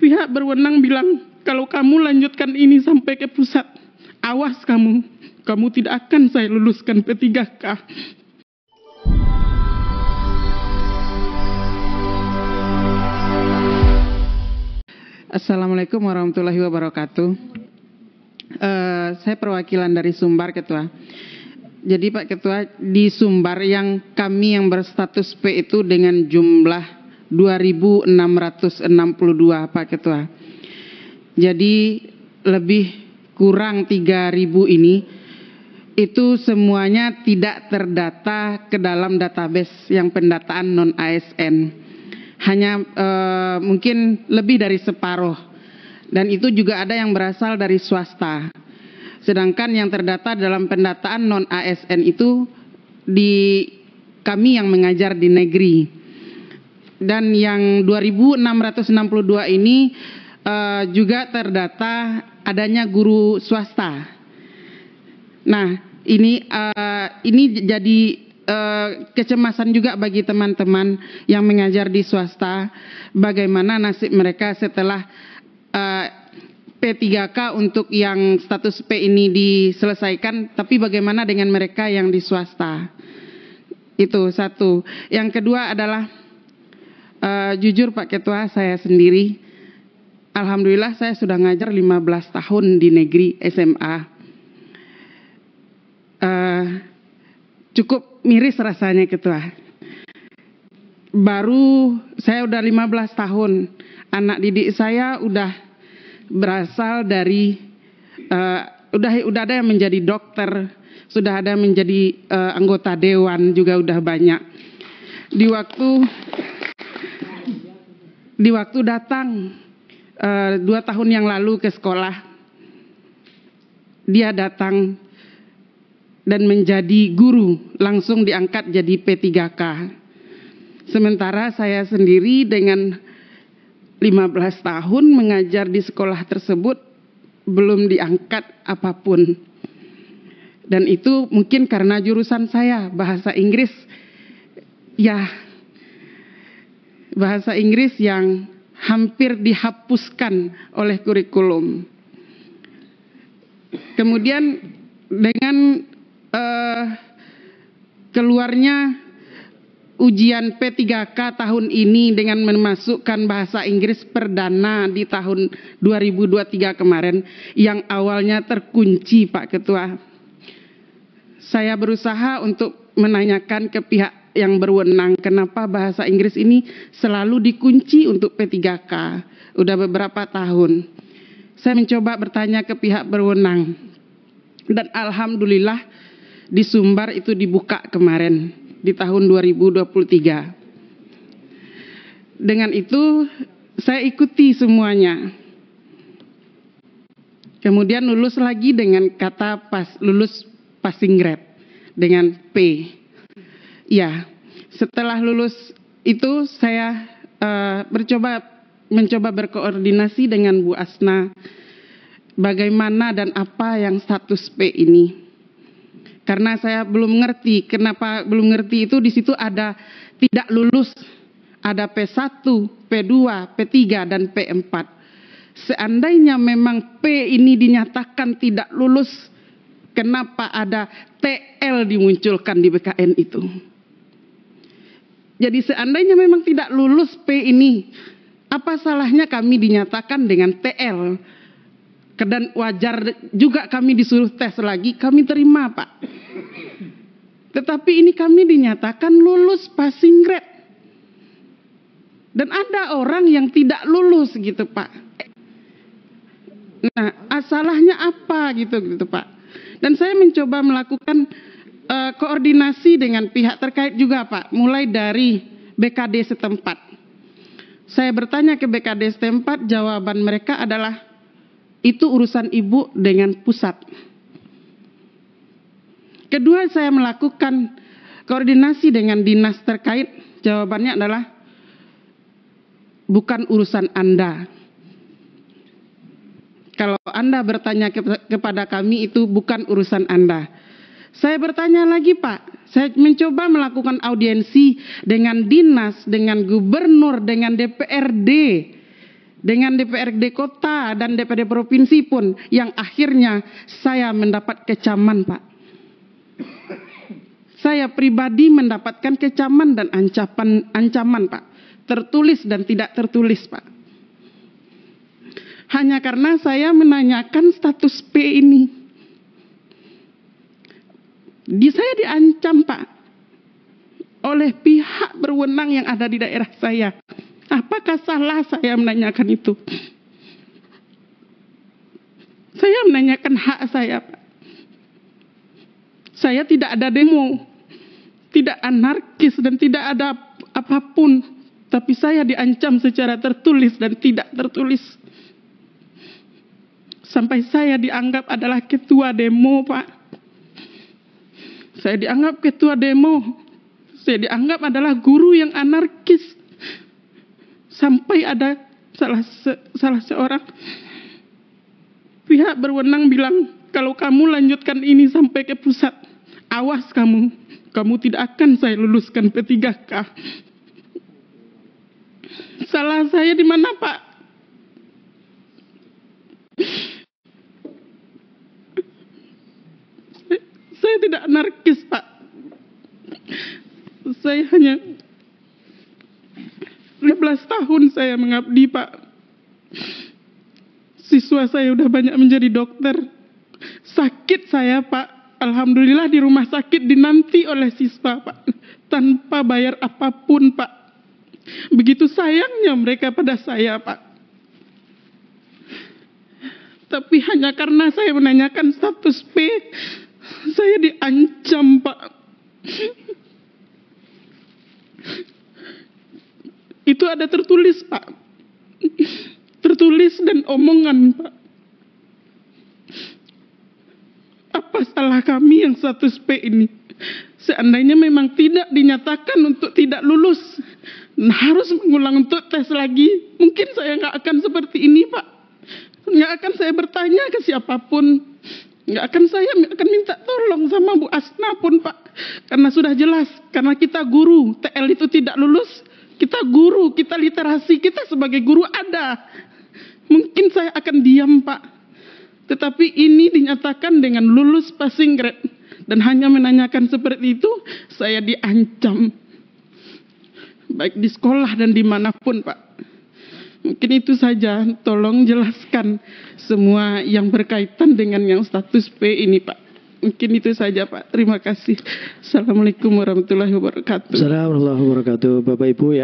pihak berwenang bilang, kalau kamu lanjutkan ini sampai ke pusat, awas kamu, kamu tidak akan saya luluskan P3K. Assalamualaikum warahmatullahi wabarakatuh. Uh, saya perwakilan dari Sumbar, Ketua. Jadi Pak Ketua, di Sumbar yang kami yang berstatus P itu dengan jumlah 2662 Pak Ketua. Jadi lebih kurang 3000 ini itu semuanya tidak terdata ke dalam database yang pendataan non ASN. Hanya e, mungkin lebih dari separuh. Dan itu juga ada yang berasal dari swasta. Sedangkan yang terdata dalam pendataan non ASN itu di kami yang mengajar di negeri dan yang 2662 ini uh, juga terdata adanya guru swasta. Nah, ini uh, ini jadi uh, kecemasan juga bagi teman-teman yang mengajar di swasta bagaimana nasib mereka setelah uh, P3K untuk yang status P ini diselesaikan tapi bagaimana dengan mereka yang di swasta? Itu satu. Yang kedua adalah Uh, jujur Pak Ketua, saya sendiri, Alhamdulillah saya sudah ngajar 15 tahun di negeri SMA. Uh, eh, cukup miris rasanya Ketua. Baru saya udah 15 tahun, anak didik saya udah berasal dari uh, udah udah ada yang menjadi dokter, sudah ada yang menjadi uh, anggota dewan juga udah banyak. Di waktu di waktu datang e, dua tahun yang lalu ke sekolah. Dia datang dan menjadi guru, langsung diangkat jadi P3K. Sementara saya sendiri dengan 15 tahun mengajar di sekolah tersebut belum diangkat apapun. Dan itu mungkin karena jurusan saya bahasa Inggris ya bahasa Inggris yang hampir dihapuskan oleh kurikulum. Kemudian dengan eh, keluarnya ujian P3K tahun ini dengan memasukkan bahasa Inggris perdana di tahun 2023 kemarin yang awalnya terkunci Pak Ketua. Saya berusaha untuk menanyakan ke pihak yang berwenang kenapa bahasa Inggris ini selalu dikunci untuk P3K. Udah beberapa tahun. Saya mencoba bertanya ke pihak berwenang. Dan alhamdulillah di Sumbar itu dibuka kemarin di tahun 2023. Dengan itu saya ikuti semuanya. Kemudian lulus lagi dengan kata pas lulus passing grade dengan P ya setelah lulus itu saya uh, eh, mencoba mencoba berkoordinasi dengan Bu Asna bagaimana dan apa yang status P ini. Karena saya belum ngerti, kenapa belum ngerti itu di situ ada tidak lulus, ada P1, P2, P3 dan P4. Seandainya memang P ini dinyatakan tidak lulus, kenapa ada TL dimunculkan di BKN itu? Jadi seandainya memang tidak lulus P ini, apa salahnya kami dinyatakan dengan TL? Dan wajar juga kami disuruh tes lagi, kami terima Pak. Tetapi ini kami dinyatakan lulus passing grade. Dan ada orang yang tidak lulus gitu Pak. Nah, asalahnya apa gitu gitu Pak. Dan saya mencoba melakukan uh, koordinasi dengan pihak terkait juga Pak, mulai dari BKD setempat. Saya bertanya ke BKD setempat, jawaban mereka adalah itu urusan ibu dengan pusat. Kedua, saya melakukan koordinasi dengan dinas terkait, jawabannya adalah bukan urusan Anda. Kalau Anda bertanya kepada kami itu bukan urusan Anda. Saya bertanya lagi Pak, saya mencoba melakukan audiensi dengan dinas, dengan gubernur, dengan DPRD, dengan DPRD kota dan DPRD provinsi pun yang akhirnya saya mendapat kecaman Pak. Saya pribadi mendapatkan kecaman dan ancaman, ancaman Pak, tertulis dan tidak tertulis Pak. Hanya karena saya menanyakan status P ini. Di saya diancam Pak oleh pihak berwenang yang ada di daerah saya. Apakah salah saya menanyakan itu? Saya menanyakan hak saya, Pak. Saya tidak ada demo, tidak anarkis dan tidak ada apapun, tapi saya diancam secara tertulis dan tidak tertulis. Sampai saya dianggap adalah ketua demo, Pak. Saya dianggap ketua demo. Saya dianggap adalah guru yang anarkis. Sampai ada salah se salah seorang pihak berwenang bilang, "Kalau kamu lanjutkan ini sampai ke pusat, awas kamu. Kamu tidak akan saya luluskan P3K." Salah saya di mana, Pak? 15 tahun saya mengabdi, Pak. Siswa saya udah banyak menjadi dokter. Sakit saya, Pak. Alhamdulillah di rumah sakit dinanti oleh siswa, Pak. Tanpa bayar apapun, Pak. Begitu sayangnya mereka pada saya, Pak. Tapi hanya karena saya menanyakan status P, saya diancam, Pak. Itu ada tertulis, Pak. Tertulis dan omongan, Pak. Apa salah kami yang satu sp ini? Seandainya memang tidak dinyatakan untuk tidak lulus, nah, harus mengulang untuk tes lagi. Mungkin saya nggak akan seperti ini, Pak. Nggak akan saya bertanya ke siapapun. Nggak akan saya akan minta tolong sama Bu Asna pun Pak. Karena sudah jelas, karena kita guru, TL itu tidak lulus, kita guru, kita literasi, kita sebagai guru ada. Mungkin saya akan diam Pak. Tetapi ini dinyatakan dengan lulus passing grade. Dan hanya menanyakan seperti itu, saya diancam. Baik di sekolah dan dimanapun Pak. Mungkin itu saja, tolong jelaskan semua yang berkaitan dengan yang status P ini Pak. Mungkin itu saja Pak, terima kasih. Assalamualaikum warahmatullahi wabarakatuh. Assalamualaikum warahmatullahi wabarakatuh, Bapak Ibu ya.